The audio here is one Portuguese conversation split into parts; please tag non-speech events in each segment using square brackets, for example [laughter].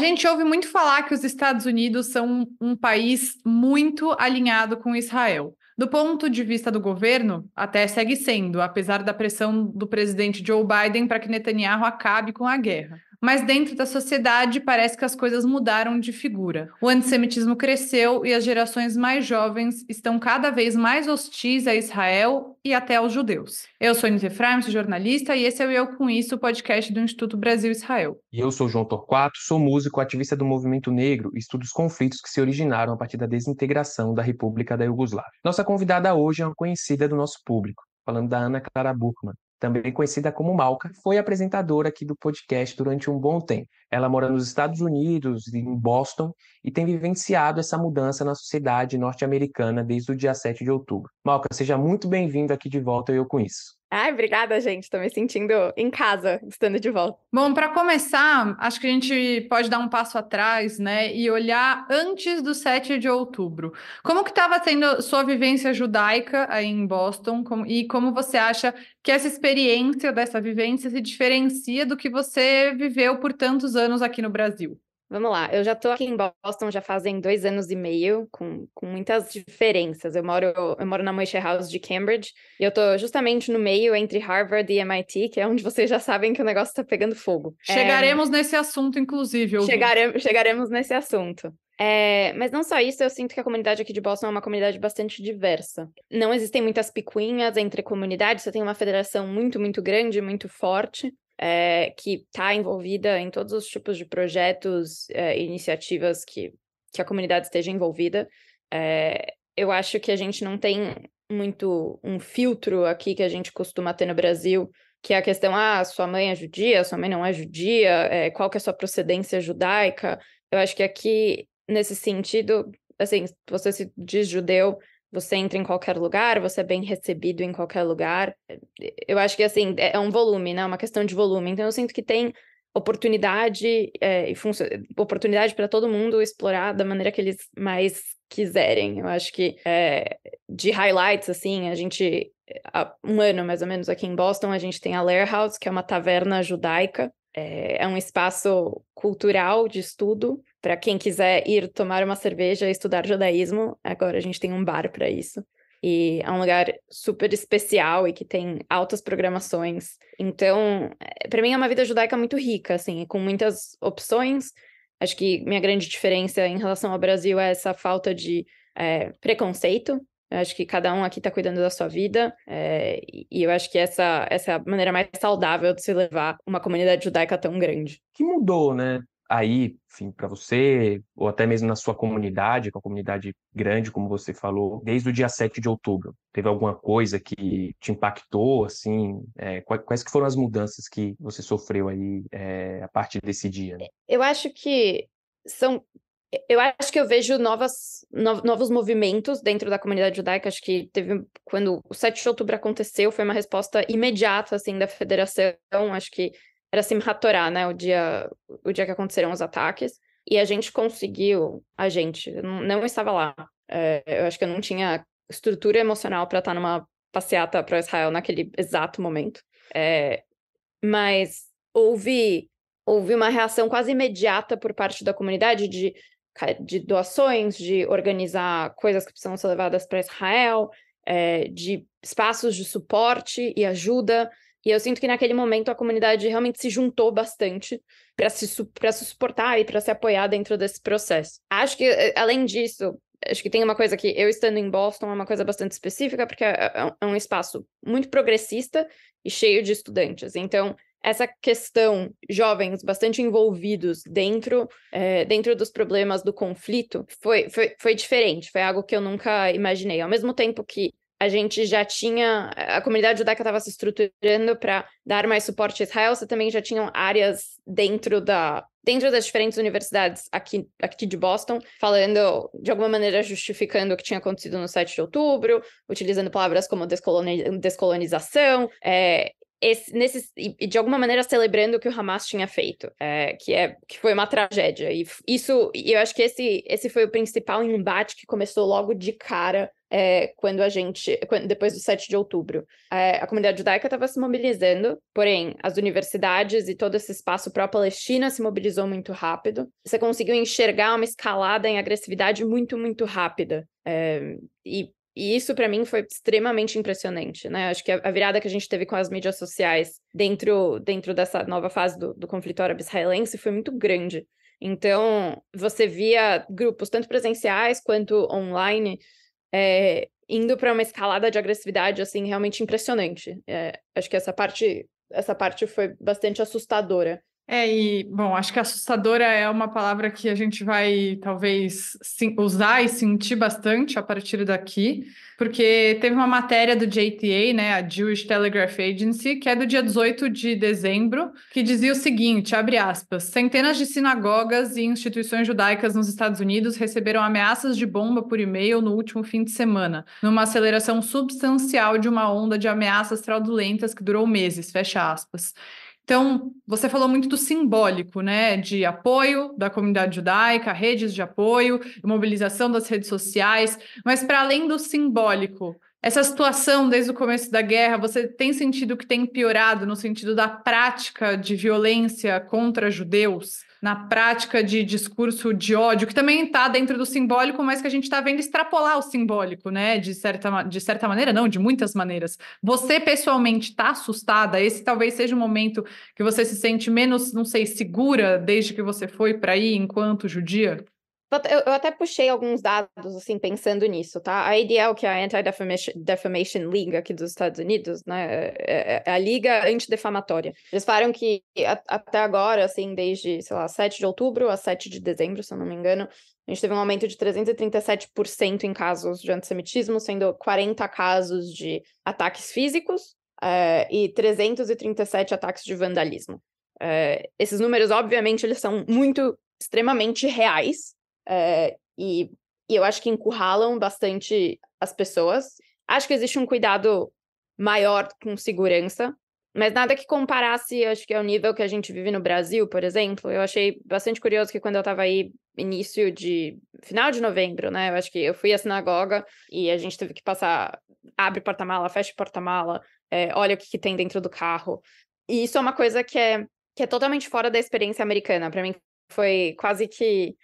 gente ouve muito falar que os Estados Unidos são um país muito alinhado com Israel. Do ponto de vista do governo, até segue sendo, apesar da pressão do presidente Joe Biden para que Netanyahu acabe com a guerra mas dentro da sociedade parece que as coisas mudaram de figura. O antissemitismo cresceu e as gerações mais jovens estão cada vez mais hostis a Israel e até aos judeus. Eu sou Nite Efraim, sou jornalista e esse é o Eu Com Isso, o podcast do Instituto Brasil Israel. E eu sou João Torquato, sou músico, ativista do movimento negro e estudo os conflitos que se originaram a partir da desintegração da República da Iugoslávia. Nossa convidada hoje é uma conhecida do nosso público, falando da Ana Clara Burkman, também conhecida como Malca, foi apresentadora aqui do podcast durante um bom tempo. Ela mora nos Estados Unidos, em Boston, e tem vivenciado essa mudança na sociedade norte-americana desde o dia 7 de outubro. Malca, seja muito bem-vinda aqui de volta Eu Com Isso. Ai, obrigada, gente. Estou me sentindo em casa, estando de volta. Bom, para começar, acho que a gente pode dar um passo atrás, né, e olhar antes do 7 de outubro. Como que estava sendo sua vivência judaica aí em Boston como, e como você acha que essa experiência dessa vivência se diferencia do que você viveu por tantos anos aqui no Brasil? Vamos lá, eu já estou aqui em Boston já fazem dois anos e meio, com, com muitas diferenças. Eu moro, eu moro na Moishe House de Cambridge e eu estou justamente no meio entre Harvard e MIT, que é onde [laughs] vocês já sabem que o negócio está pegando fogo. É, chegaremos é... nesse assunto, inclusive. Chegare... Chegaremos nesse assunto. É, mas não só isso, eu sinto que a comunidade aqui de Boston é uma comunidade bastante diversa. Não existem muitas picuinhas entre comunidades, você tem uma federação muito, muito grande, muito forte é, que está envolvida em todos os tipos de projetos e é, iniciativas que, que a comunidade esteja envolvida. É, eu acho que a gente não tem muito um filtro aqui que a gente costuma ter no Brasil, que é a questão, ah, sua mãe é judia, sua mãe não é judia, é, qual que é a sua procedência judaica? Eu acho que aqui, nesse sentido, assim, você se diz judeu, você entra em qualquer lugar, você é bem recebido em qualquer lugar. Eu acho que, assim, é, é um volume, né? É uma questão de volume. Então, eu sinto que tem oportunidade é, e oportunidade para todo mundo explorar da maneira que eles mais quiserem. Eu acho que é, de highlights, assim, a gente, é, há um ano mais ou menos aqui em Boston, a gente tem a Lair House, que é uma taverna judaica, é um espaço cultural de estudo para quem quiser ir tomar uma cerveja e estudar judaísmo, agora a gente tem um bar para isso. E é um lugar super especial e que tem altas programações. Então, eh, para mim é uma vida judaica muito rica, assim, com muitas opções. Acho que minha grande diferença em relação ao Brasil é essa falta de é, preconceito. Eu acho que cada um aqui está cuidando da sua vida, é, e eu acho que essa, essa é a maneira mais saudável de se levar uma comunidade judaica tão grande. Que mudou, né? aí, enfim, para você, ou até mesmo na sua comunidade, com a comunidade grande, como você falou, desde o dia 7 de outubro? Teve alguma coisa que te impactou, assim? É, quais que foram as mudanças que você sofreu aí é, a partir desse dia? Né? Eu acho que são... Eu acho que eu vejo novas, novos movimentos dentro da comunidade judaica. Acho que teve quando o 7 de outubro aconteceu, foi uma resposta imediata assim da federação. Acho que era Simhat Torah, né? O dia, o dia que aconteceram os ataques. E a gente conseguiu, a gente, não, não estava lá. É, eu acho que eu não tinha estrutura emocional para estar numa passeata para Israel naquele exato momento. É, mas houve, houve uma reação quase imediata por parte da comunidade de, de doações, de organizar coisas que precisam ser levadas para Israel, é, de espaços de suporte e ajuda. E eu sinto que naquele momento a comunidade realmente se juntou bastante para se, pra se suportar e para se apoiar dentro desse processo. Acho que, eh, além disso, acho que tem uma coisa que eu estando em Boston é uma coisa bastante específica, porque é, é, é um espaço muito progressista e cheio de estudantes. Então, essa questão jovens bastante envolvidos dentro é, dentro dos problemas do conflito foi, foi, foi diferente, foi algo que eu nunca imaginei. Ao mesmo tempo que a gente já tinha, a comunidade judaica estava se estruturando para dar mais suporte a Israel, você também já tinham áreas dentro da dentro das diferentes universidades aqui, aqui de Boston, falando, de alguma maneira, justificando o que tinha acontecido no 7 de outubro, utilizando palavras como descolonização, é, esse, e de alguma maneira celebrando o que o Hamas tinha feito, é, que, é, que foi uma tragédia. E isso, e eu acho que esse, esse foi o principal embate que começou logo de cara é, quando a gente, quando, depois do 7 de outubro. É, a comunidade judaica estava se mobilizando, porém, as universidades e todo esse espaço pró-Palestina se mobilizou muito rápido. Você conseguiu enxergar uma escalada em agressividade muito, muito rápida. É, e e isso para mim foi extremamente impressionante, né? Acho que a, virada que a gente teve com as mídias sociais dentro, dentro dessa nova fase do, do conflito árabe-israelense foi muito grande. Então, você via grupos, tanto presenciais quanto online, é, indo para uma escalada de agressividade, assim, realmente impressionante. É, acho que essa parte, essa parte foi bastante assustadora. É, e, bom, acho que assustadora é uma palavra que a gente vai talvez sim, usar e sentir bastante a partir daqui, porque teve uma matéria do JTA, né, a Jewish Telegraph Agency, que é do dia 18 de dezembro, que dizia o seguinte, abre aspas, centenas de sinagogas e instituições judaicas nos Estados Unidos receberam ameaças de bomba por e-mail no último fim de semana, numa aceleração substancial de uma onda de ameaças fraudulentas que durou meses, fecha aspas. Então, você falou muito do simbólico, né? De apoio da comunidade judaica, redes de apoio, mobilização das redes sociais, mas para além do simbólico, essa situação desde o começo da guerra, você tem sentido que tem piorado no sentido da prática de violência contra judeus? na prática de discurso de ódio, que também está dentro do simbólico, mas que a gente está vendo extrapolar o simbólico, né? De certa, de certa maneira, não, de muitas maneiras. Você pessoalmente está assustada? Esse talvez seja o momento que você se sente menos, não sei, segura desde que você foi para aí enquanto judia? Eu, eu, até puxei alguns dados, assim, pensando nisso, tá? A ADL, que é a Anti-Defamation League aqui dos Estados Unidos, né? É, é, é a liga antidefamatória. Eles falaram que a, até agora, assim, desde, sei lá, 7 de outubro a 7 de dezembro, se eu não me engano, a gente teve um aumento de 337% em casos de antissemitismo, sendo 40 casos de ataques físicos eh, e 337 ataques de vandalismo. Eh, esses números, obviamente, eles são muito, extremamente reais, é, e, e eu acho que encurralam bastante as pessoas. Acho que existe um cuidado maior com segurança, mas nada que comparasse, acho que, ao nível que a gente vive no Brasil, por exemplo. Eu achei bastante curioso que quando eu estava aí, início de. final de novembro, né? Eu acho que eu fui à sinagoga e a gente teve que passar. abre porta-mala, fecha porta-mala, é, olha o que, que, tem dentro do carro. E isso é uma coisa que é, que é totalmente fora da experiência americana. Para mim, foi quase que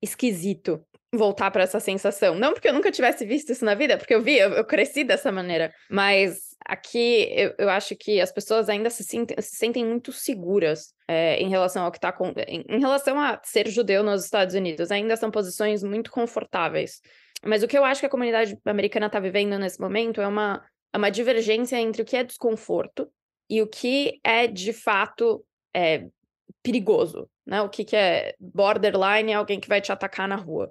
esquisito voltar para essa sensação. Não porque eu nunca tivesse visto isso na vida, porque eu vi, eu, eu cresci dessa maneira. Mas aqui eu, eu, acho que as pessoas ainda se sentem, se sentem muito seguras é, em relação ao que está com. Em, em relação a ser judeu nos Estados Unidos, ainda são posições muito confortáveis. Mas o que eu acho que a comunidade americana está vivendo nesse momento é uma, é uma divergência entre o que é desconforto e o que é de fato é, perigoso, né? O que, que é borderline é alguém que vai te atacar na rua.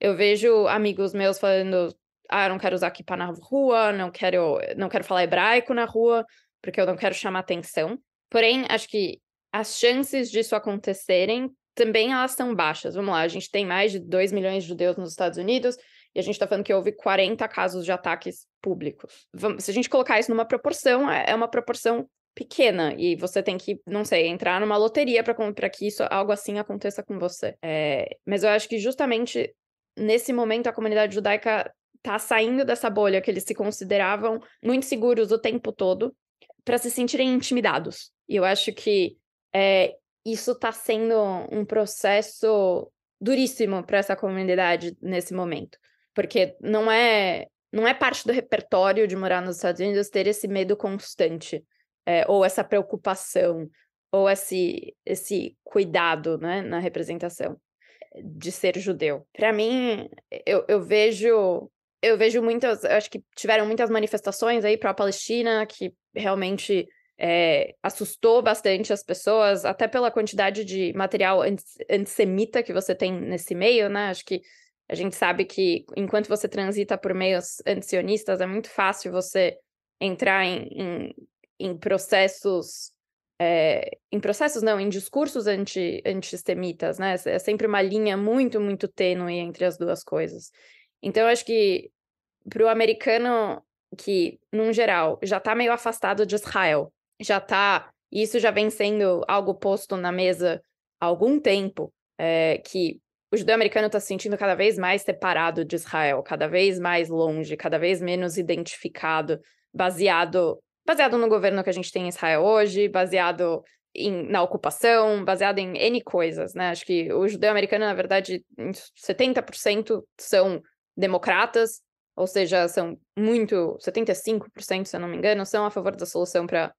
Eu vejo amigos meus falando, ah, não quero usar kippah na rua, não quero, não quero falar hebraico na rua, porque eu não quero chamar atenção. Porém, acho que as chances disso acontecerem também elas são baixas. Vamos lá, a gente tem mais de 2 milhões de judeus nos Estados Unidos e a gente está falando que houve 40 casos de ataques públicos. Vamos, se a gente colocar isso numa proporção, é, é uma proporção pequena e você tem que, não sei, entrar numa loteria para que isso, algo assim aconteça com você. É, mas eu acho que justamente nesse momento a comunidade judaica tá saindo dessa bolha que eles se consideravam muito seguros o tempo todo para se sentirem intimidados. E eu acho que é, isso está sendo um processo duríssimo para essa comunidade nesse momento, porque não é não é parte do repertório de morar nos Estados Unidos ter esse medo constante é, ou essa preocupação, ou esse, esse cuidado né, na representação eh, de ser judeu. Para mim, eu, eu vejo eu vejo muitas, eu acho que tiveram muitas manifestações aí para a Palestina que realmente é, assustou bastante as pessoas, até pela quantidade de material antissemita que você tem nesse meio, né? Acho que a gente sabe que enquanto você transita por meios antisionistas, é muito fácil você entrar em, em em processos é, em processos, não, em discursos anti, antissemitas, né? É sempre uma linha muito, muito tênue entre as duas coisas. Então, acho que para o americano que, num geral, já está meio afastado de Israel, já está. Isso já vem sendo algo posto na mesa há algum tempo, é, que o judeu americano está se sentindo cada vez mais separado de Israel, cada vez mais longe, cada vez menos identificado, baseado baseado no governo que a gente tem em Israel hoje, baseado em, na ocupação, baseado em N coisas, né? Acho que o judeu americano, na verdade, 70% são democratas, ou seja, são muito, 75%, se eu não me engano, são a favor da solução para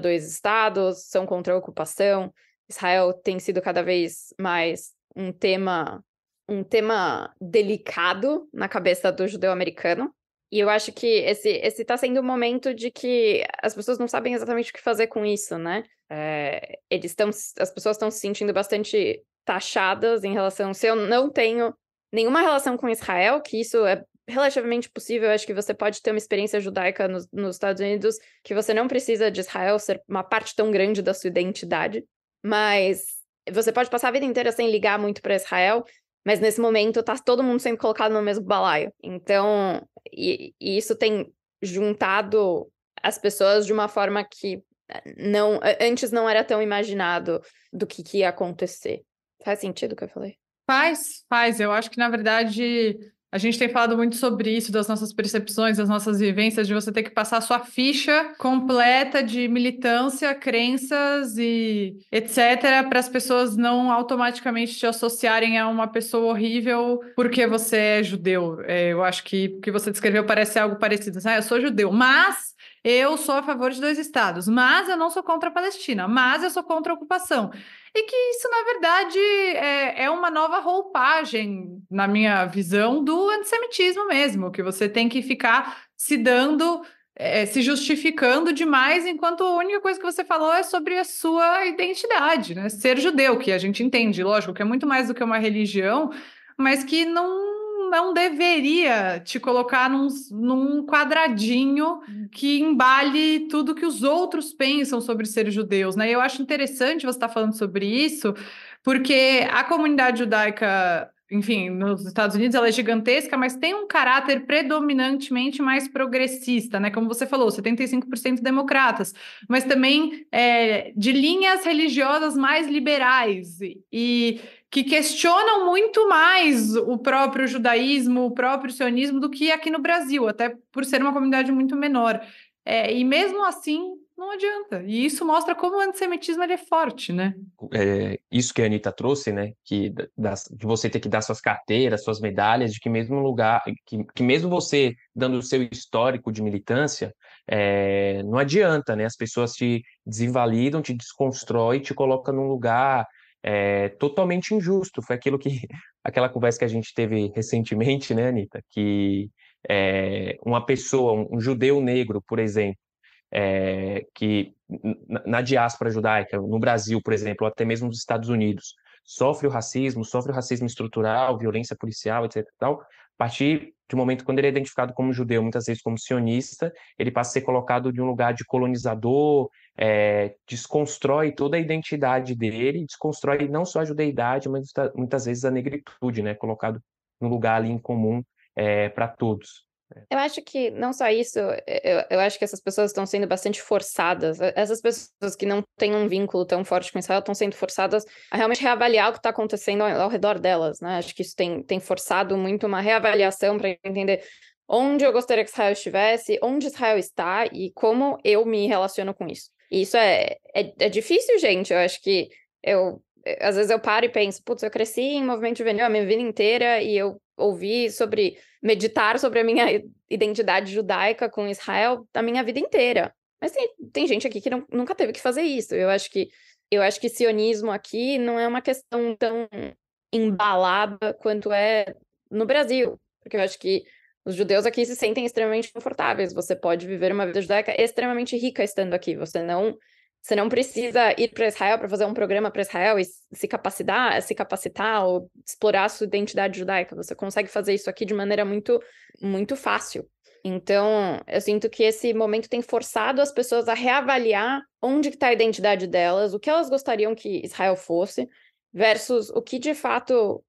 dois estados, são contra a ocupação. Israel tem sido cada vez mais um tema um tema delicado na cabeça do judeu americano, e eu acho que esse, esse tá sendo o um momento de que as pessoas não sabem exatamente o que fazer com isso, né? É, eles estão, as pessoas estão se sentindo bastante taxadas em relação. Se eu não tenho nenhuma relação com Israel, que isso é relativamente possível, eu acho que você pode ter uma experiência judaica nos, nos Estados Unidos, que você não precisa de Israel ser uma parte tão grande da sua identidade, mas você pode passar a vida inteira sem ligar muito para Israel mas nesse momento tá todo mundo sendo colocado no mesmo balaio. Então, e, e isso tem juntado as pessoas de uma forma que eh, não antes não era tão imaginado do que, que ia acontecer. Faz sentido o que eu falei? Faz, faz. Eu acho que, na verdade, a gente tem falado muito sobre isso, das nossas percepções, das nossas vivências, de você ter que passar a sua ficha completa de militância, crenças e etc., para as pessoas não automaticamente te associarem a uma pessoa horrível porque você é judeu. É, eu acho que o que você descreveu parece algo parecido. Assim, ah, eu sou judeu, mas eu sou a favor de dois estados, mas eu não sou contra a Palestina, mas eu sou contra a ocupação e que isso, na verdade, é, é uma nova roupagem, na minha visão, do antissemitismo mesmo, que você tem que ficar se dando é, se justificando demais, enquanto a única coisa que você falou é sobre a sua identidade, né? Ser judeu, que a gente entende, lógico, que é muito mais do que uma religião, mas que não não deveria te colocar num, num quadradinho que embale tudo que os outros pensam sobre ser judeus, né? Eu acho interessante você estar tá falando sobre isso, porque a comunidade judaica enfim, nos Estados Unidos ela é gigantesca, mas tem um caráter predominantemente mais progressista, né? Como você falou, 75% democratas, mas também é, de linhas religiosas mais liberais. E que questionam muito mais o próprio judaísmo, o próprio sionismo do que aqui no Brasil, até por ser uma comunidade muito menor. É, e mesmo assim, não adianta. E isso mostra como o antissemitismo é forte, né? É, isso que a Anitta trouxe, né? Que, das, você ter que dar suas carteiras, suas medalhas, de que mesmo lugar, que, que mesmo você dando o seu histórico de militância, é, não adianta, né? As pessoas te desinvalidam, te desconstrói, te colocam num lugar é, totalmente injusto. Foi aquilo que [laughs] aquela conversa que a gente teve recentemente, né, Anitta? Que é, uma pessoa, um, um, judeu negro, por exemplo, é, que na, na diáspora judaica, no Brasil, por exemplo, ou até mesmo nos Estados Unidos, sofre o racismo, sofre o racismo estrutural, violência policial, etc. Tal, a partir de um momento quando ele é identificado como judeu, muitas vezes como sionista, ele passa a ser colocado de um lugar de colonizador, é, desconstrói toda a identidade dele, desconstrói não só a judeidade, mas muitas vezes a negritude, né? Colocado num lugar ali em comum é, eh, para todos. É. Eu acho que não só isso, eh, eu, eu acho que essas pessoas estão sendo bastante forçadas. Essas pessoas que não têm um vínculo tão forte com Israel estão sendo forçadas a realmente reavaliar o que está acontecendo ao, ao, redor delas, né? Acho que isso tem, tem forçado muito uma reavaliação para entender onde eu gostaria que Israel estivesse, onde Israel está e como eu me relaciono com isso. E isso é, é, é difícil, gente. Eu acho que eu é, às vezes eu paro e penso, putz, eu cresci em movimento juvenil a minha vida inteira e eu ouvi sobre meditar sobre a minha identidade judaica com Israel a minha vida inteira. Mas tem, tem gente aqui que não, nunca teve que fazer isso. Eu acho que eu acho que sionismo aqui não é uma questão tão embalada quanto é no Brasil, porque eu acho que os judeus aqui se sentem extremamente confortáveis. Você pode viver uma vida judaica extremamente rica estando aqui. Você não você não precisa ir para Israel para fazer um programa para Israel e se capacitar, se capacitar ou explorar a sua identidade judaica. Você consegue fazer isso aqui de maneira muito, muito fácil. Então, eu sinto que esse momento tem forçado as pessoas a reavaliar onde está a identidade delas, o que elas gostariam que Israel fosse, versus o que de fato,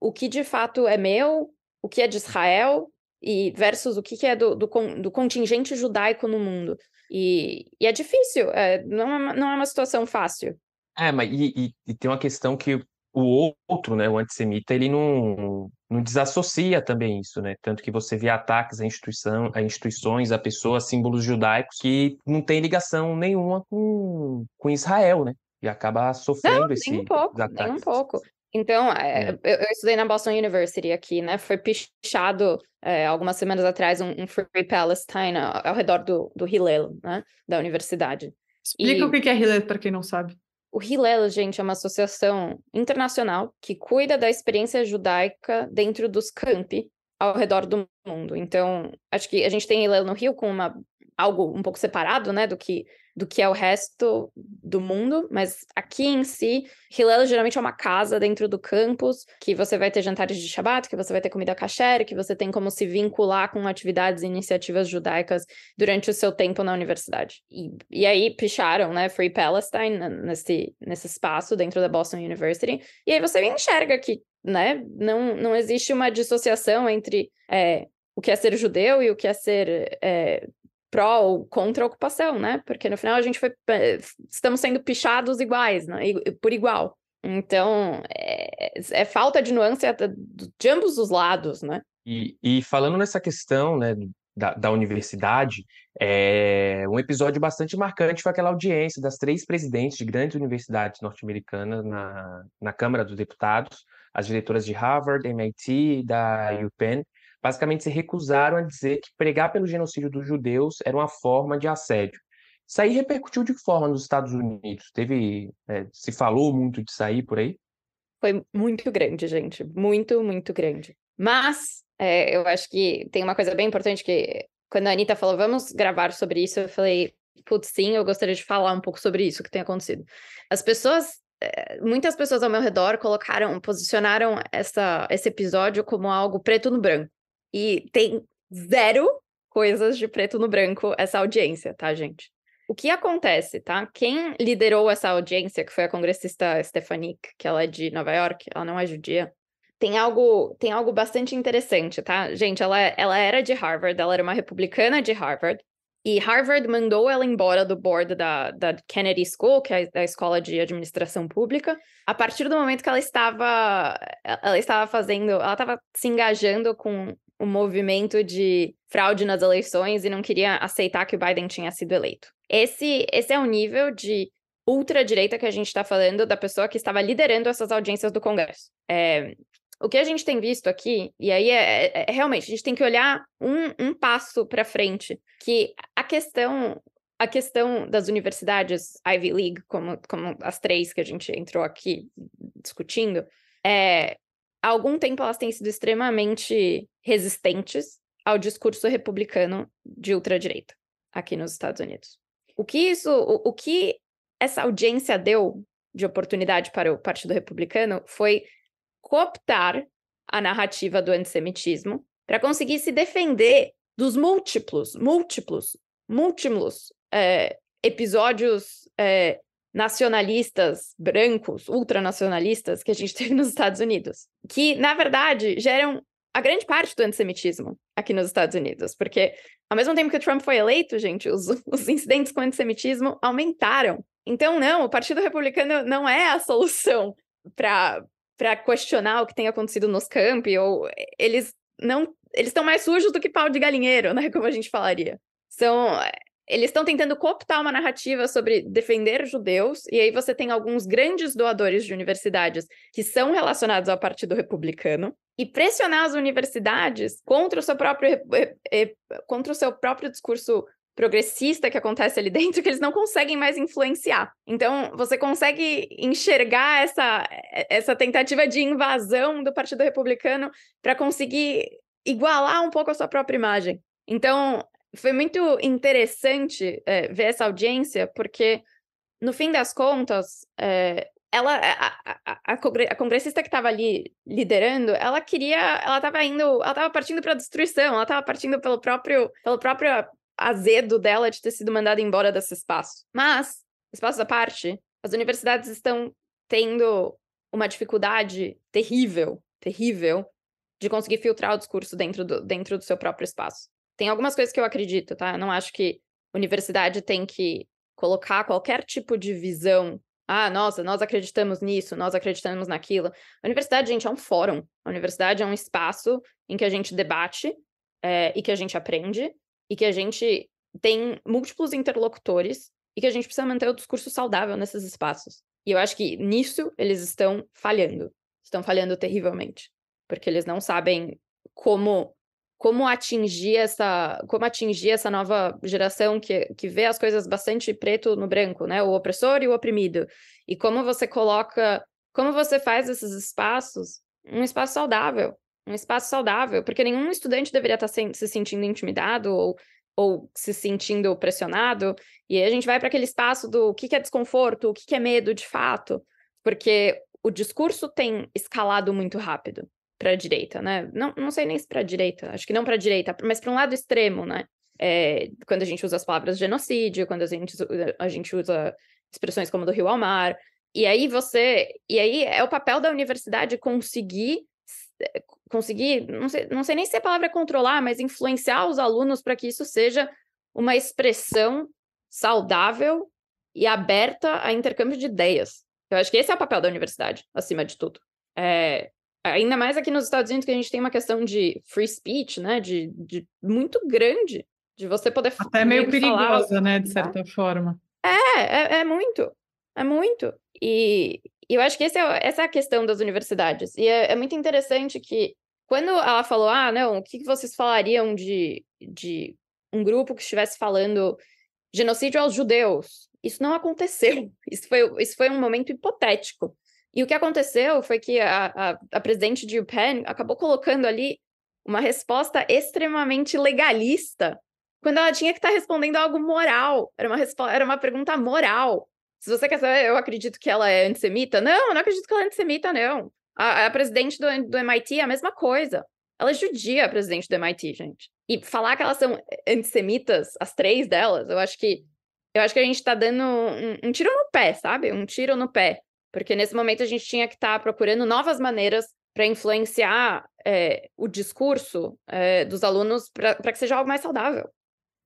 o que de fato é meu, o que é de Israel, e versus o que, é do, do, do contingente judaico no mundo. E, e é difícil, é, não, é, não é uma situação fácil. É, mas e, e, e, tem uma questão que o outro, né, o antissemita, ele não, não desassocia também isso, né? Tanto que você vê ataques a, instituição, a instituições, a pessoas, símbolos judaicos que não tem ligação nenhuma com, com Israel, né? E acaba sofrendo não, esse nem um pouco, ataques. nem um pouco. Então, é, é. eu, eu, estudei na Boston University aqui, né? Foi pichado é, algumas semanas atrás um, um, Free Palestine ao, redor do, do Hillel, né? Da universidade. Explica e... o que é Hillel para quem não sabe. O Hillel, gente, é uma associação internacional que cuida da experiência judaica dentro dos campi ao redor do mundo. Então, acho que a gente tem Hillel no Rio com uma, algo um pouco separado, né? Do que do que é o resto do mundo, mas aqui em si, Hillel geralmente é uma casa dentro do campus, que você vai ter jantares de Shabat, que você vai ter comida kasher, que você tem como se vincular com atividades e iniciativas judaicas durante o seu tempo na universidade. E, e aí picharam, né, Free Palestine nesse, nesse espaço dentro da Boston University, e aí você enxerga que, né, não, não existe uma dissociação entre... É, o que é ser judeu e o que é ser é, pró ou contra a ocupação, né? Porque no final a gente foi eh, estamos sendo pichados iguais, né? Eh, por igual. Então é, é falta de nuance de ambos os lados, né? E, e falando nessa questão, né, da, da, universidade, é, um episódio bastante marcante foi aquela audiência das três presidentes de grandes universidades norte-americanas na, na Câmara dos Deputados, as diretoras de Harvard, MIT, da UPenn, basicamente se recusaram a dizer que pregar pelo genocídio dos judeus era uma forma de assédio. Isso aí repercutiu de que forma nos Estados Unidos? Teve, é, se falou muito de aí por aí? Foi muito grande, gente. Muito, muito grande. Mas é, eu acho que tem uma coisa bem importante que quando a Anitta falou, vamos gravar sobre isso, eu falei, putz, sim, eu gostaria de falar um pouco sobre isso que tem acontecido. As pessoas, é, muitas pessoas ao meu redor colocaram, posicionaram essa, esse episódio como algo preto no branco. E tem zero coisas de preto no branco essa audiência, tá, gente? O que acontece, tá? Quem liderou essa audiência, que foi a congressista Stephanie que ela é de Nova York, ela não é judia, tem algo, tem algo bastante interessante, tá? Gente, ela, é, ela era de Harvard, ela era uma republicana de Harvard, e Harvard mandou ela embora do board da, da Kennedy School, que é a escola de administração pública, a partir do momento que ela estava, ela estava fazendo, ela estava se engajando com um movimento de fraude nas eleições e não queria aceitar que o Biden tinha sido eleito. Esse, esse é o nível de ultradireita que a gente está falando da pessoa que estava liderando essas audiências do Congresso. É, o que a gente tem visto aqui, e aí é, é, é realmente, a gente tem que olhar um, um passo para frente, que a questão a questão das universidades Ivy League, como, como as três que a gente entrou aqui discutindo, é, há algum tempo elas têm sido extremamente resistentes ao discurso republicano de ultradireita aqui nos Estados Unidos. O que isso, o, o que essa audiência deu de oportunidade para o Partido Republicano foi cooptar a narrativa do antissemitismo para conseguir se defender dos múltiplos, múltiplos, múltiplos é, episódios é, nacionalistas brancos, ultranacionalistas que a gente [laughs] teve nos Estados Unidos, que na verdade geram a grande parte do antissemitismo aqui nos Estados Unidos, porque ao mesmo tempo que o Trump foi eleito, gente, os, [laughs] os incidentes com antissemitismo aumentaram. Então, não, o Partido Republicano não é a solução para questionar o que tem acontecido nos campos ou eh, eles não eles estão mais sujos do que pau de galinheiro, [laughs] né? Como a gente falaria. São, eh, eles estão tentando cooptar uma narrativa sobre defender judeus, e aí você tem alguns grandes doadores de universidades que são relacionados ao Partido Republicano, e pressionar as universidades contra o seu próprio, eh, eh, contra o seu próprio discurso progressista que acontece ali [laughs] dentro que eles não conseguem mais influenciar. Então, você consegue enxergar essa, essa tentativa de invasão do Partido Republicano para conseguir igualar um pouco a sua própria imagem. Então, foi muito interessante é, ver essa audiência, porque, no fim das contas, é, ela, a, a, a, congressista que estava ali liderando, ela queria, ela estava indo, ela estava partindo para a destruição, ela estava partindo pelo próprio, pelo próprio azedo dela de ter sido mandada embora desse espaço. Mas, espaço à parte, as universidades estão tendo uma dificuldade terrível, terrível, de conseguir filtrar o discurso dentro do, dentro do seu próprio espaço. Tem algumas coisas que eu acredito, tá? Eu não acho que universidade tem que colocar qualquer tipo de visão. Ah, nossa, nós acreditamos nisso, nós acreditamos naquilo. A universidade, gente, é um fórum. A universidade é um espaço em que a gente debate é, e que a gente aprende e que a gente tem múltiplos interlocutores e que a gente precisa manter o discurso saudável nesses espaços. E eu acho que nisso eles estão falhando. Estão falhando terrivelmente. Porque eles não sabem como como atingir essa, como atingir essa nova geração que, que vê as coisas bastante preto no branco, né? O opressor e o oprimido. E como você coloca, como você faz esses espaços um espaço saudável, um espaço saudável, porque nenhum estudante deveria estar tá se, se sentindo intimidado ou ou se sentindo pressionado, e aí a gente vai para aquele espaço do o que, que é desconforto, o que, que é medo de fato, porque o discurso tem escalado muito rápido para a direita, né? Não, não sei nem se para a direita, acho que não para a direita, mas para um lado extremo, né? É, quando a gente usa as palavras genocídio, quando a gente, a gente usa expressões como do rio ao mar. E aí você. E aí é o papel da universidade conseguir. Conseguir, não sei, não sei nem se é a palavra é controlar, mas influenciar os alunos para que isso seja uma expressão saudável e aberta a intercâmbio de ideias. Eu acho que esse é o papel da universidade, acima de tudo. É, ainda mais aqui nos Estados Unidos, que a gente tem uma questão de free speech, né? De, de muito grande, de você poder Até meio perigosa, falar, né? De certa forma. É, é, é muito. É muito. E, e eu acho que é, essa é a questão das universidades. E é, é, muito interessante que, quando ela falou, ah, não, o que vocês falariam de, de um grupo que estivesse falando genocídio aos judeus? Isso não aconteceu. Isso foi, isso foi um momento hipotético. E o que aconteceu foi que a, a, a presidente de Penn acabou colocando ali uma resposta extremamente legalista, quando ela tinha que estar tá respondendo algo moral. Era uma, era uma pergunta moral. Se você quer saber, eu acredito que ela é antissemita. Não, eu não acredito que ela é antissemita, não. A, a presidente do, do MIT é a mesma coisa. Ela é judia, a presidente do MIT, gente. E falar que elas são antissemitas, as três delas, eu acho que eu acho que a gente está dando um, um, tiro no pé, sabe? Um tiro no pé. Porque nesse momento a gente tinha que estar tá procurando novas maneiras para influenciar é, o discurso é, dos alunos para que seja algo mais saudável.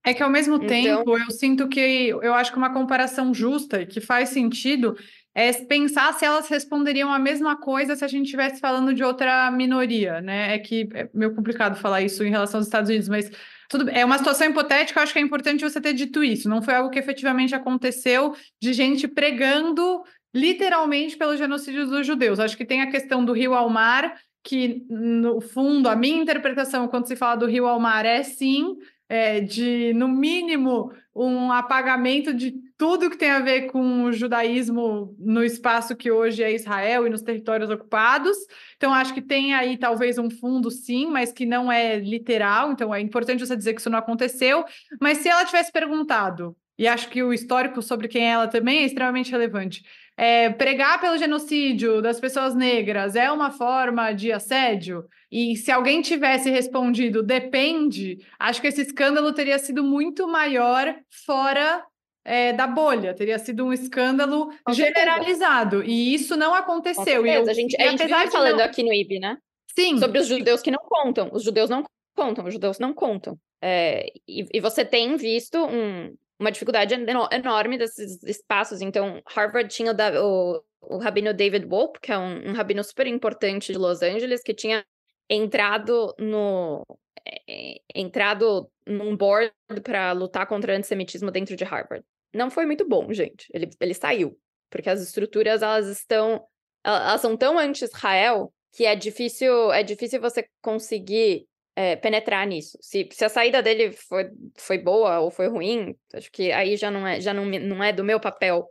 É que ao mesmo então... tempo eu sinto que eu acho que uma comparação justa e que faz sentido é pensar se elas responderiam a mesma coisa se a gente estivesse falando de outra minoria, né? É que é meio complicado falar isso em relação aos Estados Unidos, mas tudo é uma situação hipotética, eu acho que é importante você ter dito isso. Não foi algo que efetivamente aconteceu de gente pregando literalmente pelo genocídio dos judeus. Acho que tem a questão do rio ao mar, que no fundo a minha interpretação quando se fala do rio ao mar é sim é, de no mínimo um apagamento de tudo que tem a ver com o judaísmo no espaço que hoje é Israel e nos territórios ocupados. Então, acho que tem aí talvez um fundo, sim, mas que não é literal. Então, é importante você dizer que isso não aconteceu. Mas se ela tivesse perguntado, e acho que o histórico sobre quem é ela também é extremamente relevante, é, pregar pelo genocídio das pessoas negras é uma forma de assédio? E se alguém tivesse respondido depende, acho que esse escândalo teria sido muito maior fora é, da bolha, teria sido um escândalo generalizado. E isso não aconteceu. Eu, a gente, a gente vive falando não... aqui no IB, né? Sim. Sobre os judeus que não contam. Os judeus não contam, os judeus não contam. É, e, e, você tem visto um, uma dificuldade enorme desses espaços. Então, Harvard tinha o, o, o rabino David Wolpe, que é um, um rabino super importante de Los Angeles, que tinha entrado no é, é, entrado num board para lutar contra o antissemitismo dentro de Harvard. Não foi muito bom, gente. Ele, ele saiu, porque as estruturas elas estão elas são tão anti-Israel que é difícil é difícil você conseguir é, penetrar nisso. Se, se a saída dele foi, foi boa ou foi ruim, acho que aí já não é, já não, não é do meu papel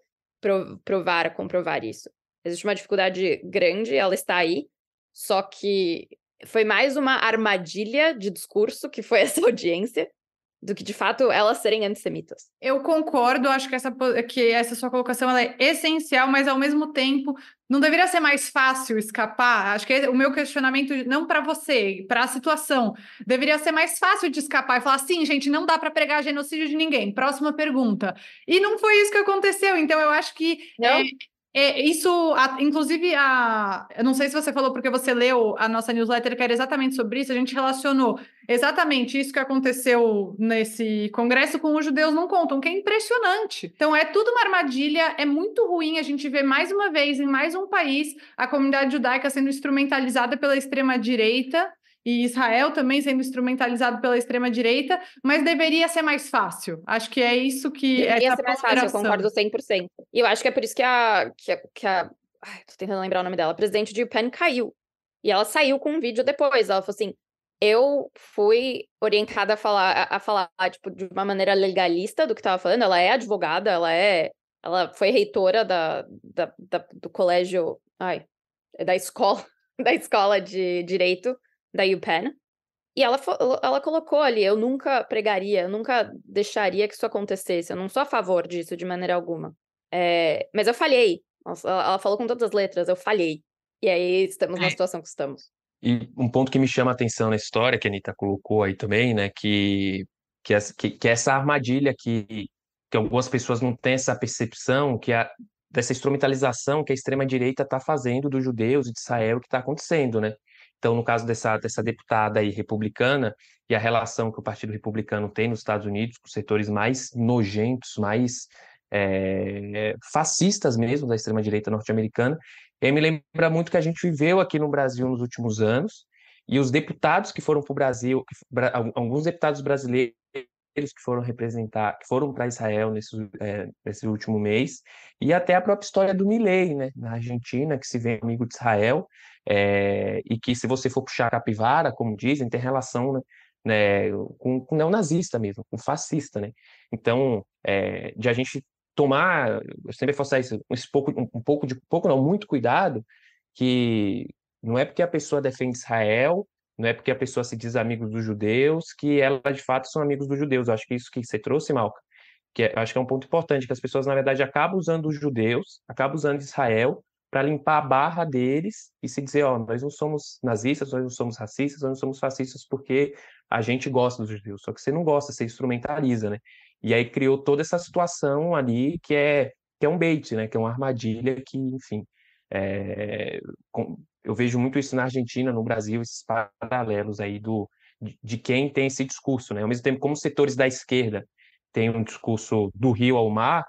provar, comprovar isso. Existe uma dificuldade grande, ela está aí, só que foi mais uma armadilha de discurso que foi [laughs] essa audiência do que de fato elas serem antissemitas. Eu concordo, acho que essa, que essa sua colocação é essencial, mas ao mesmo tempo não deveria ser mais fácil escapar? Acho que o meu questionamento, não para você, para a situação, deveria ser mais fácil de escapar e falar assim, gente, não dá para pregar genocídio de ninguém. Próxima pergunta. E não foi isso que aconteceu. Então, eu acho que é, é, isso, a, inclusive, a, eu não sei se você falou porque você leu a nossa newsletter que era exatamente sobre isso, a gente relacionou exatamente isso que aconteceu nesse congresso com os judeus não contam, que é impressionante. Então, é tudo uma armadilha, é muito ruim a gente ver mais uma vez, em mais um país, a comunidade judaica sendo instrumentalizada pela extrema-direita e Israel também sendo instrumentalizado pela extrema-direita, mas deveria ser mais fácil. Acho que é isso que. Deveria é ser mais fácil, eu concordo 100%. E eu acho que é por isso que a. Que a, que a ai, tô tentando lembrar o nome dela. A presidente de caiu. E ela saiu com um vídeo depois. Ela falou assim: eu fui orientada a falar, a, falar tipo, de uma maneira legalista do que estava falando. Ela é advogada, ela é. Ela foi reitora da, da, da do colégio. Ai, da escola, [laughs] da escola de direito da UPenn. E ela, ela colocou ali: eu nunca pregaria, eu nunca deixaria que isso acontecesse, eu não sou a favor disso de maneira alguma. É, mas eu falhei. Ela, ela falou com todas as letras: eu falhei. E aí estamos na é. situação que estamos. E um ponto que me chama a atenção na história, que a Anitta colocou aí também, né, que, que, essa, que, que essa armadilha que, que algumas pessoas não têm essa percepção, que a, dessa instrumentalização que a extrema-direita está fazendo dos judeus e de Israel que está acontecendo, né? Então, no caso dessa, dessa deputada aí republicana e a relação que o Partido Republicano tem nos Estados Unidos com os setores mais nojentos, mais é, fascistas mesmo da extrema-direita norte-americana, me lembra muito que a gente viveu aqui no Brasil nos últimos anos e os deputados que foram para o Brasil, alguns deputados brasileiros brasileiros que foram representar, que foram para Israel nesse, é, nesse último mês, e até a própria história do Milley, né, na Argentina, que se vê amigo de Israel, é, e que se você for puxar a capivara, como dizem, tem relação né, né, com, com neonazista mesmo, com fascista, né? Então, é, de a gente tomar, eu sempre faço isso, esse pouco, um, um pouco de pouco não, muito cuidado, que não é porque a pessoa defende Israel não é porque a pessoa se diz amigo dos judeus que ela de fato são amigos dos judeus. Eu acho que isso que você trouxe, Malca, que é, acho que é um ponto importante, que as pessoas na verdade acabam usando os judeus, acabam usando Israel para limpar a barra deles e se dizer, ó, nós não somos nazistas, nós não somos racistas, nós não somos fascistas porque a gente gosta dos judeus. Só que você não gosta, você instrumentaliza, né? E aí criou toda essa situação ali que é que é um bait, né? Que é uma armadilha que, enfim, é, com, eu vejo muito isso na Argentina, no Brasil, esses paralelos aí do de quem tem esse discurso, né? Ao mesmo tempo, como setores da esquerda têm um discurso do rio ao mar,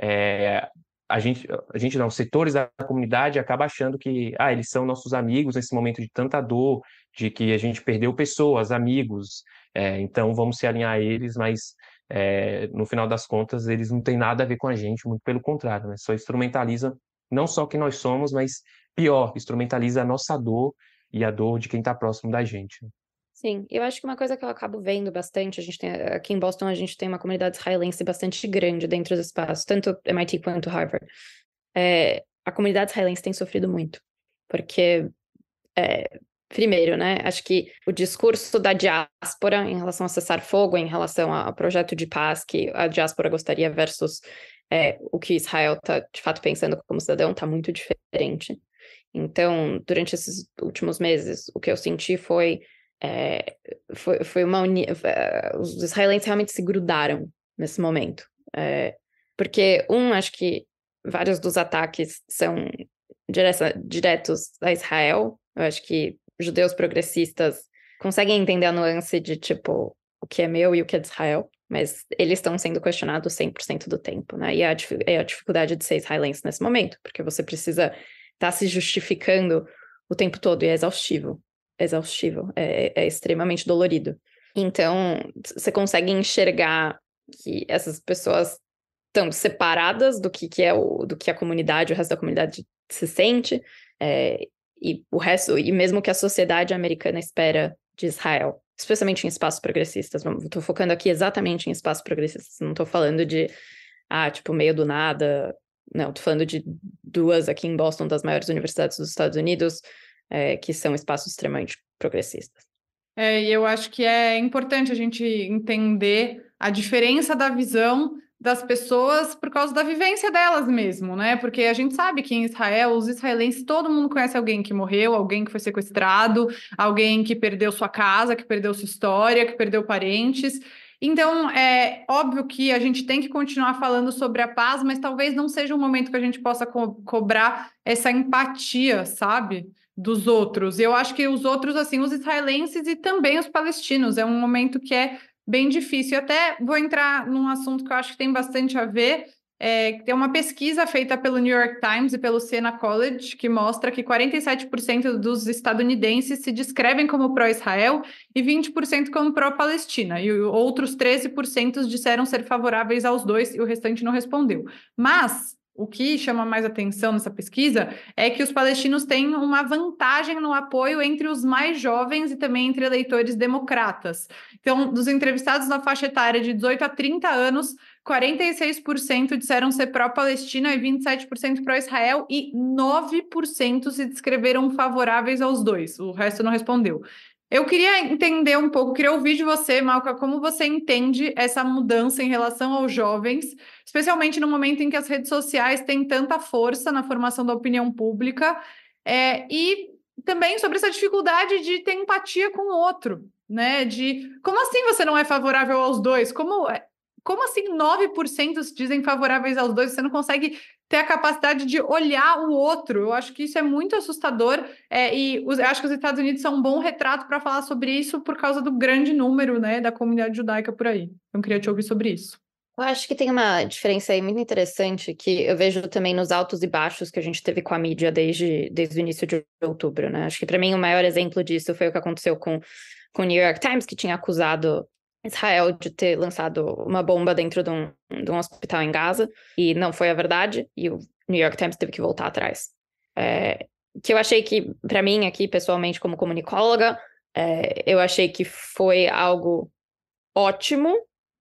é, a gente, a gente não, setores da comunidade acaba achando que ah, eles são nossos amigos nesse momento de tanta dor, de que a gente perdeu pessoas, amigos, é, então vamos se alinhar a eles, mas é, no final das contas eles não têm nada a ver com a gente, muito pelo contrário, né? só instrumentaliza não só quem nós somos, mas pior, instrumentaliza a nossa dor e a dor de quem está próximo da gente. Sim, eu acho que uma coisa que eu acabo vendo bastante, a gente tem, aqui em Boston a gente tem uma comunidade israelense bastante grande dentro dos espaços tanto MIT quanto Harvard. É, a comunidade israelense tem sofrido muito, porque é, primeiro, né, acho que o discurso da diáspora em relação a cessar fogo, em relação ao projeto de paz que a diáspora gostaria versus é, o que Israel está de fato pensando como cidadão, está muito diferente. Então, durante esses últimos meses, o que eu senti foi. É, foi, foi uma uni... Eh, os israelenses realmente se grudaram nesse momento. É, porque, um, acho que vários dos ataques são diretos a Israel. Eu acho que judeus progressistas conseguem entender a nuance de, tipo, o que é meu e o que é de Israel, mas eles estão sendo questionados 100% do tempo, né? E a, a dificuldade de ser israelense nesse momento, porque você precisa tá se justificando o tempo todo e é exaustivo. É exaustivo, é, é extremamente dolorido. Então, você consegue enxergar que essas pessoas estão separadas do que, que é o, do que a comunidade, o resto da comunidade se sente, é, e o resto, e mesmo que a sociedade americana espera de Israel, especialmente em espaços progressistas. Estou focando aqui exatamente em espaços progressistas, não estou falando de ah, tipo, meio do nada, não, tô falando de duas aqui em Boston, das maiores universidades dos Estados Unidos, é, que são espaços extremamente progressistas. É, e eu acho que é importante a gente entender a diferença da visão das pessoas por causa da vivência delas mesmo, né? Porque a gente sabe que em Israel, os israelenses, todo mundo conhece alguém que morreu, alguém que foi sequestrado, alguém que perdeu sua casa, que perdeu sua história, que perdeu parentes. Então, é óbvio que a gente tem que continuar falando sobre a paz, mas talvez não seja um momento que a gente possa co cobrar essa empatia, sabe? Dos outros. Eu acho que os outros, assim, os israelenses e também os palestinos, é um momento que é bem difícil. Eu até vou entrar num assunto que eu acho que tem bastante a ver, é, tem uma pesquisa feita pelo New York Times e pelo Siena College que mostra que 47% dos estadunidenses se descrevem como pró-Israel e 20% como pró-Palestina, e outros 13% disseram ser favoráveis aos dois e o restante não respondeu. Mas o que chama mais atenção nessa pesquisa é que os palestinos têm uma vantagem no apoio entre os mais jovens e também entre eleitores democratas. Então, dos entrevistados na faixa etária de 18 a 30 anos, 46% disseram ser pró-Palestina e 27% pró-Israel e 9% se descreveram favoráveis aos dois. O resto não respondeu. Eu queria entender um pouco, queria ouvir de você, Malca, como você entende essa mudança em relação aos jovens, especialmente no momento em que as redes sociais têm tanta força na formação da opinião pública, é, e também sobre essa dificuldade de ter empatia com o outro, né? De como assim você não é favorável aos dois? Como, é, como assim 9% dizem favoráveis aos dois? Você não consegue ter a capacidade de olhar o outro. Eu acho que isso é muito assustador é, e os, acho que os Estados Unidos são um bom retrato para falar sobre isso por causa do grande número né, da comunidade judaica por aí. Então, queria te ouvir sobre isso. Eu acho que tem uma diferença aí muito interessante que eu vejo também nos altos e baixos que a gente teve com a mídia desde, desde o início de outubro, né? Acho que para mim o maior exemplo disso foi o que aconteceu com, com o New York Times, que tinha acusado Israel de ter lançado uma bomba dentro de um, de um hospital em Gaza, e não foi a verdade, e o New York Times teve que voltar atrás. É, que eu achei que, para mim, aqui, pessoalmente, como comunicóloga, é, eu achei que foi algo ótimo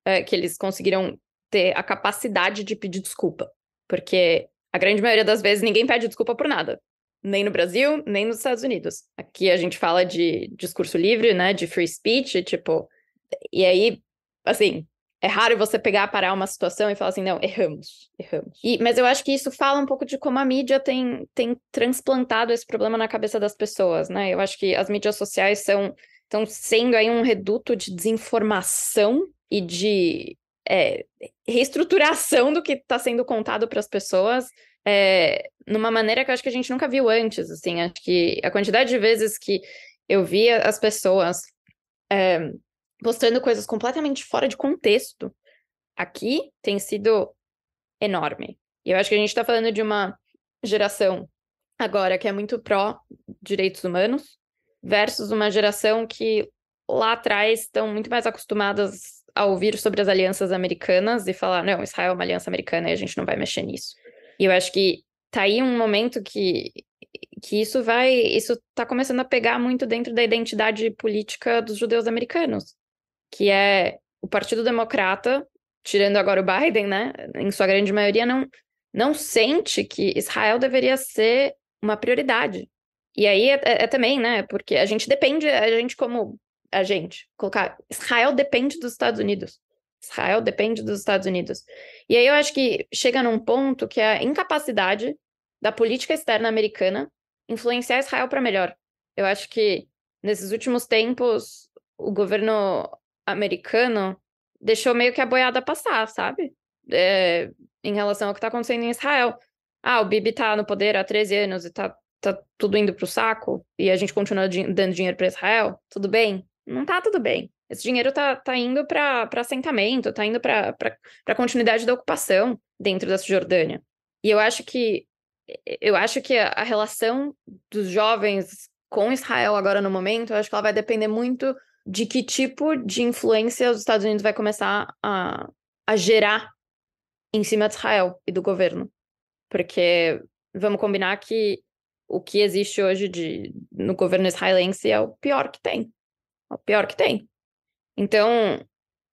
é, que eles conseguiram ter a capacidade de pedir desculpa, porque a grande maioria das vezes ninguém pede desculpa por nada, nem no Brasil, nem nos Estados Unidos. Aqui a gente fala de discurso livre, né, de free speech, tipo, e aí, assim, é raro você pegar, parar uma situação e falar assim, não, erramos, erramos. E, mas eu acho que isso fala um pouco de como a mídia tem, tem transplantado esse problema na cabeça das pessoas, né? Eu acho que as mídias sociais são estão sendo aí um reduto de desinformação e de é, reestruturação do que está sendo contado para as pessoas. É, numa maneira que eu acho que a gente nunca viu antes, assim, acho que a quantidade de vezes que eu via as pessoas é, postando coisas completamente fora de contexto aqui tem sido enorme. E eu acho que a gente está falando de uma geração agora que é muito pró direitos humanos versus uma geração que lá atrás estão muito mais acostumadas a ouvir sobre as alianças americanas e falar, não, Israel é uma aliança americana e a gente não vai mexer nisso. E eu acho que tá aí um momento que que isso vai, isso está começando a pegar muito dentro da identidade política dos judeus americanos que é o Partido Democrata, tirando agora o Biden, né, em sua grande maioria, não, não sente que Israel deveria ser uma prioridade. E aí é, é, é também, né, porque a gente depende, a gente como a gente, colocar Israel depende dos Estados Unidos. Israel depende dos Estados Unidos. E aí eu acho que chega num ponto que é a incapacidade da política externa americana influenciar Israel para melhor. Eu acho que nesses últimos tempos o governo americano deixou meio que a boiada passar, sabe? É, em relação ao que está acontecendo em Israel. Ah, o Bibi está no poder há 13 anos e está tá tudo indo para o saco e a gente continua dando dinheiro para Israel. Tudo bem? Não está tudo bem. Esse dinheiro está tá indo para assentamento, está indo para a continuidade da ocupação dentro da Cisjordânia. E eu acho que eu acho que a, a relação dos jovens com Israel agora no momento, eu acho que ela vai depender muito de que tipo de influência os Estados Unidos vai começar a, a gerar em cima de Israel e do governo. Porque vamos combinar que o que existe hoje de, no governo israelense é o pior que tem. É o pior que tem. Então,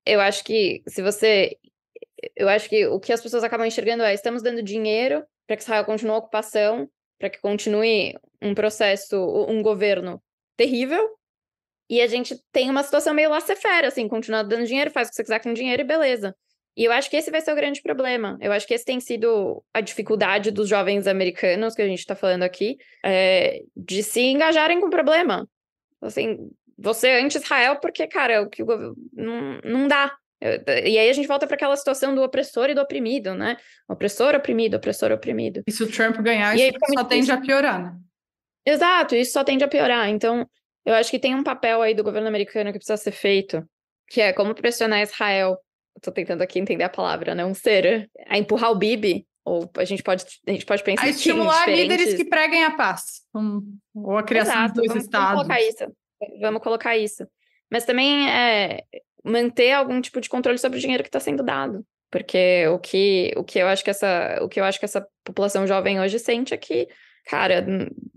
eu acho que se você. Eu acho que o que as pessoas acabam enxergando é: estamos dando dinheiro para que Israel continue a ocupação, para que continue um processo, um governo terrível, e a gente tem uma situação meio lacefera, assim, continua dando dinheiro, faz o que você quiser com dinheiro e beleza. E eu acho que esse vai ser o grande problema. Eu acho que esse tem sido a dificuldade dos jovens americanos que a gente está falando aqui, é, de se engajarem com o problema. Assim, você é anti-Israel, porque, cara, é o que o não, não dá. E aí a gente volta para aquela situação do opressor e do oprimido, né? Opressor, oprimido, opressor, oprimido. E se o Trump ganhar, e isso aí, só tende isso... a piorar, né? Exato, isso só tende a piorar. Então, eu acho que tem um papel aí do governo americano que precisa ser feito, que é como pressionar Israel. Estou tentando aqui entender a palavra, não né, ser a empurrar o Bibi ou a gente pode a gente pode pensar a estimular em líderes que preguem a paz ou a criação Exato, dos vamos, estados. Vamos colocar isso. Vamos colocar isso. Mas também é, manter algum tipo de controle sobre o dinheiro que está sendo dado, porque o que o que eu acho que essa o que eu acho que essa população jovem hoje sente é que cara,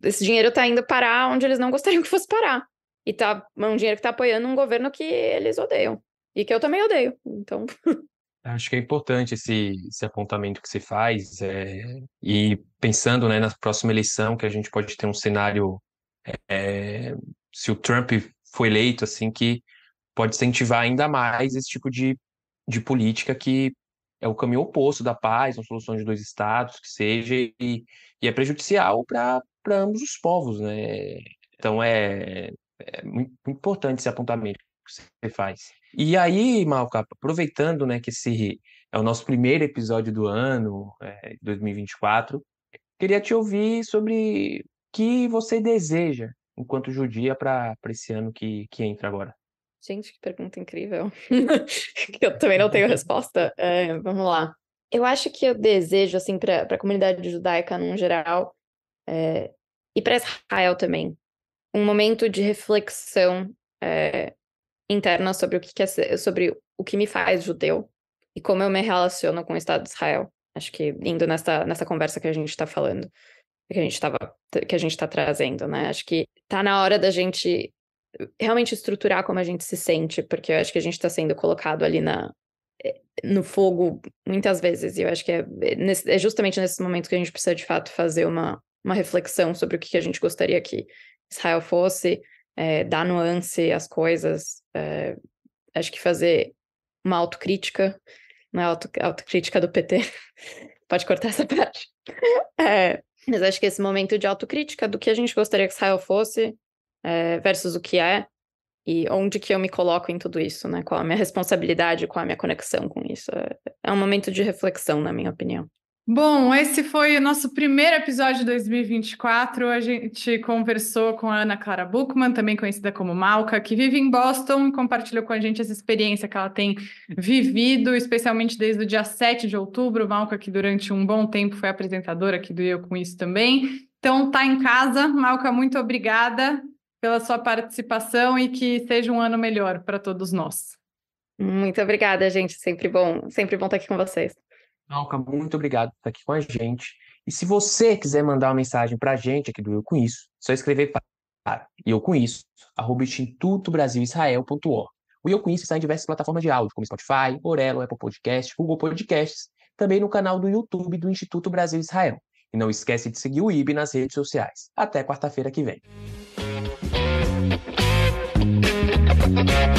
esse dinheiro tá indo parar onde eles não gostariam que fosse parar. E tá é um dinheiro que tá apoiando um governo que eles odeiam. E que eu também odeio. Então. [laughs] Acho que é importante esse, esse apontamento que se faz. É, e pensando né, na próxima eleição, que a gente pode ter um cenário. É, se o Trump foi eleito, assim, que pode incentivar ainda mais esse tipo de, de política que é o caminho oposto da paz, uma solução de dois estados, que seja, e, e é prejudicial para ambos os povos, né? Então é, é muito, importante esse apontamento que você faz. E aí, Malca, aproveitando né, que esse é o nosso primeiro episódio do ano, é, 2024, queria te ouvir sobre o que você deseja enquanto judia para esse ano que, que entra agora. Gente, que pergunta incrível. [laughs] eu também não tenho resposta. É, vamos lá. Eu acho que eu desejo, assim, para a comunidade judaica num geral, é, e para Israel também, um momento de reflexão é, interna sobre o que, que é, sobre o que me faz judeu e como eu me relaciono com o Estado de Israel. Acho que indo nessa, nessa conversa que a gente está falando, que a gente estava que a gente está trazendo, né? Acho que tá na hora da gente realmente estruturar como a gente se sente, porque eu acho que a gente está sendo colocado ali na eh, no fogo muitas vezes, e eu acho que é, é, é justamente nesses momentos que a gente precisa de fato fazer uma, uma reflexão sobre o que a gente gostaria que Israel fosse, é, dar nuance às coisas, é, acho que fazer uma autocrítica, não é auto, autocrítica do PT, [laughs] pode cortar essa parte, [laughs] é, mas acho que esse momento de autocrítica do que a gente gostaria que Israel fosse, é, versus o que é e onde que eu me coloco em tudo isso, né? Qual a minha responsabilidade, qual a minha conexão com isso? É, é um momento de reflexão, na minha opinião. Bom, esse foi o nosso primeiro episódio de 2024. A gente conversou com a Ana Clara Buchmann, também conhecida como Malca, que vive em Boston e compartilhou com a gente essa experiência que ela tem vivido, especialmente desde o dia 7 de outubro. Malca, que durante um bom tempo foi apresentadora aqui do Eu Com Isso também. Então, tá em casa. Malca, muito obrigada pela sua participação e que seja um ano melhor para todos nós. Muito obrigada, gente. Sempre bom, sempre bom estar aqui com vocês. Alca, muito obrigado por estar aqui com a gente. E se você quiser mandar uma mensagem para a gente aqui do Eu Com Isso, é só escrever para eu com isso, arroba institutobrasilisrael.org. O Eu Com Isso está em diversas plataformas de áudio, como Spotify, Orelo, Apple Podcasts, Google Podcasts, também no canal do YouTube do Instituto Brasil Israel. E não esquece de seguir o IB nas redes sociais. Até quarta-feira que vem. Thank you.